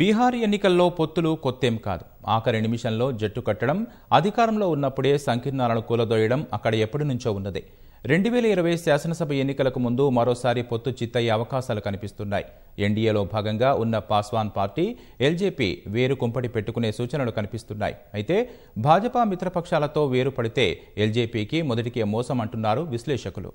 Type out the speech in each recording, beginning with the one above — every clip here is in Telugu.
బీహార్ ఎన్నికల్లో పొత్తులు కొత్తేం కాదు ఆఖరి నిమిషంలో జట్టు కట్టడం అధికారంలో ఉన్నప్పుడే సంకీర్ణాలను కూలదోయడం అక్కడ ఎప్పటి నుంచో ఉన్నదే రెండు వేల ఇరవై శాసనసభ ఎన్నికలకు ముందు మరోసారి పొత్తు చిత్తయ్యే అవకాశాలు కనిపిస్తున్నాయి ఎన్డీఏలో భాగంగా ఉన్న పాస్వాన్ పార్టీ ఎల్జేపీ వేరు కుంపటి పెట్టుకునే సూచనలు కనిపిస్తున్నాయి అయితే భాజపా మిత్రపక్షాలతో వేరు పడితే ఎల్జేపీకి మొదటికే మోసం అంటున్నారు విశ్లేషకులు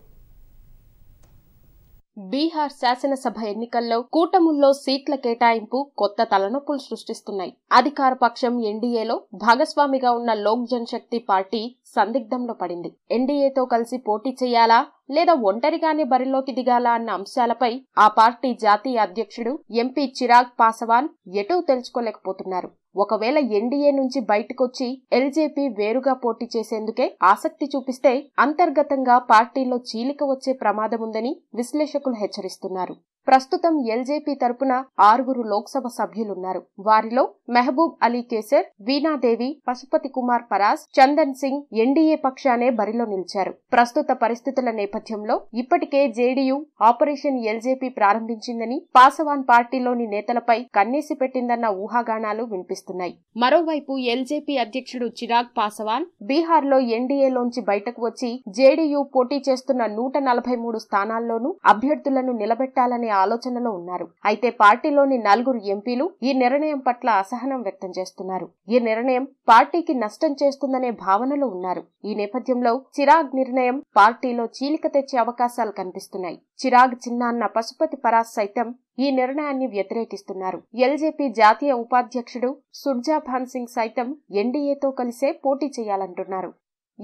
బీహార్ శాసనసభ ఎన్నికల్లో కూటముల్లో సీట్ల కేటాయింపు కొత్త తలనొప్పులు సృష్టిస్తున్నాయి అధికార పక్షం ఎన్డీఏలో భాగస్వామిగా ఉన్న లోక్ జనశక్తి పార్టీ సందిగ్ధంలో పడింది ఎన్డీఏతో కలిసి పోటీ చేయాలా లేదా ఒంటరిగానే బరిలోకి దిగాలా అన్న అంశాలపై ఆ పార్టీ జాతీయ అధ్యక్షుడు ఎంపీ చిరాగ్ పాసవాన్ ఎటూ తెలుసుకోలేకపోతున్నారు ఒకవేళ ఎన్డీఏ నుంచి బయటకొచ్చి ఎల్జేపీ వేరుగా పోటీ చేసేందుకే ఆసక్తి చూపిస్తే అంతర్గతంగా పార్టీలో చీలిక వచ్చే ప్రమాదముందని విశ్లేషకులు హెచ్చరిస్తున్నారు ప్రస్తుతం ఎల్జేపీ తరపున ఆరుగురు లోక్సభ సభ్యులున్నారు వారిలో మెహబూబ్ అలీ కేసర్ వీణాదేవి పశుపతి కుమార్ పరాస్ చందన్ సింగ్ ఎన్డీఏ పక్షానే బరిలో నిలిచారు ప్రస్తుత పరిస్థితుల నేపథ్యంలో ఇప్పటికే జేడీయూ ఆపరేషన్ ఎల్జేపీ ప్రారంభించిందని పాసవాన్ పార్టీలోని నేతలపై కన్నేసి పెట్టిందన్న ఊహాగానాలు వినిపిస్తున్నాయి మరోవైపు ఎల్జేపీ అధ్యక్షుడు చిరాగ్ పాసవాన్ బీహార్లో ఎన్డీఏలోంచి బయటకు వచ్చి జేడీయూ పోటీ చేస్తున్న నూట నలభై మూడు స్థానాల్లోనూ అభ్యర్థులను నిలబెట్టాలని అనే ఆలోచనలో ఉన్నారు అయితే పార్టీలోని నలుగురు ఎంపీలు ఈ నిర్ణయం పట్ల అసహనం వ్యక్తం చేస్తున్నారు ఈ నిర్ణయం పార్టీకి నష్టం చేస్తుందనే భావనలో ఉన్నారు ఈ నేపథ్యంలో చిరాగ్ నిర్ణయం పార్టీలో చీలిక తెచ్చే అవకాశాలు కనిపిస్తున్నాయి చిరాగ్ చిన్నాన్న పశుపతి పరాస్ సైతం ఈ నిర్ణయాన్ని వ్యతిరేకిస్తున్నారు ఎల్జేపీ జాతీయ ఉపాధ్యక్షుడు సుర్జాభాన్ సింగ్ సైతం ఎన్డీఏతో కలిసే పోటీ చేయాలంటున్నారు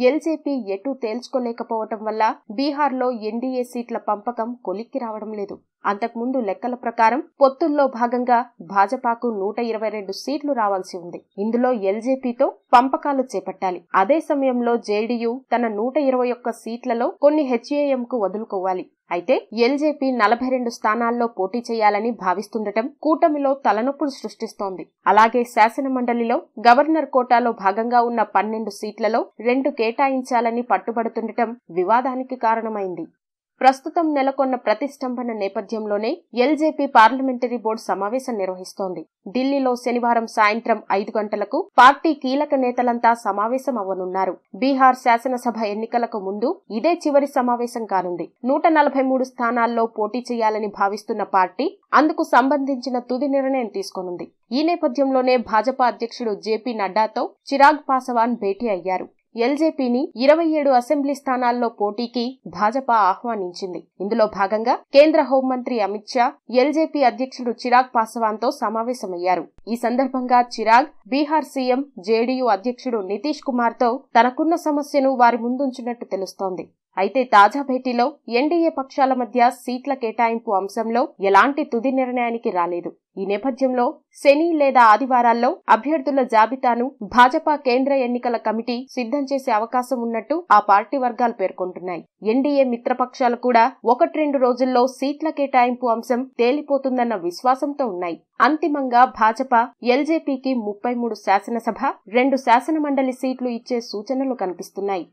ఎల్జేపీ ఎటు తేల్చుకోలేకపోవటం వల్ల బీహార్లో ఎన్డీఏ సీట్ల పంపకం కొలిక్కి రావడం లేదు అంతకుముందు లెక్కల ప్రకారం పొత్తుల్లో భాగంగా భాజపాకు నూట ఇరవై రెండు సీట్లు రావాల్సి ఉంది ఇందులో ఎల్జేపీతో పంపకాలు చేపట్టాలి అదే సమయంలో జేడీయూ తన నూట ఇరవై ఒక్క సీట్లలో కొన్ని హెచ్ఏఎంకు వదులుకోవాలి అయితే ఎల్జేపీ నలభై రెండు స్థానాల్లో పోటీ చేయాలని భావిస్తుండటం కూటమిలో తలనొప్పులు సృష్టిస్తోంది అలాగే శాసనమండలిలో గవర్నర్ కోటాలో భాగంగా ఉన్న పన్నెండు సీట్లలో రెండు కేటాయించాలని పట్టుబడుతుండటం వివాదానికి కారణమైంది ప్రస్తుతం నెలకొన్న ప్రతిష్టంభన నేపథ్యంలోనే ఎల్జేపీ పార్లమెంటరీ బోర్డు సమావేశం నిర్వహిస్తోంది ఢిల్లీలో శనివారం సాయంత్రం ఐదు గంటలకు పార్టీ కీలక నేతలంతా సమావేశం అవ్వనున్నారు బీహార్ శాసనసభ ఎన్నికలకు ముందు ఇదే చివరి సమావేశం కానుంది నూట నలభై మూడు స్థానాల్లో పోటీ చేయాలని భావిస్తున్న పార్టీ అందుకు సంబంధించిన తుది నిర్ణయం తీసుకోనుంది ఈ నేపథ్యంలోనే భాజపా అధ్యక్షుడు జేపీ నడ్డాతో చిరాగ్ పాసవాన్ భేటీ అయ్యారు ఎల్జేపీని ఇరవై ఏడు అసెంబ్లీ స్థానాల్లో పోటీకి భాజపా ఆహ్వానించింది ఇందులో భాగంగా కేంద్ర హోంమంత్రి అమిత్ షా ఎల్జేపీ అధ్యక్షుడు చిరాగ్ పాస్వాన్తో సమావేశమయ్యారు ఈ సందర్భంగా చిరాగ్ బీహార్ సీఎం జేడీయూ అధ్యక్షుడు నితీష్ కుమార్తో తనకున్న సమస్యను వారి ముందుంచినట్టు తెలుస్తోంది అయితే తాజా భేటీలో ఎన్డీఏ పక్షాల మధ్య సీట్ల కేటాయింపు అంశంలో ఎలాంటి తుది నిర్ణయానికి రాలేదు ఈ నేపథ్యంలో శని లేదా ఆదివారాల్లో అభ్యర్థుల జాబితాను భాజపా కేంద్ర ఎన్నికల కమిటీ సిద్ధం చేసే అవకాశం ఉన్నట్టు ఆ పార్టీ వర్గాలు పేర్కొంటున్నాయి ఎన్డీఏ మిత్రపక్షాలు కూడా ఒకటి రెండు రోజుల్లో సీట్ల కేటాయింపు అంశం తేలిపోతుందన్న విశ్వాసంతో ఉన్నాయి అంతిమంగా భాజపా ఎల్జేపీకి ముప్పై మూడు శాసనసభ రెండు శాసనమండలి సీట్లు ఇచ్చే సూచనలు కనిపిస్తున్నాయి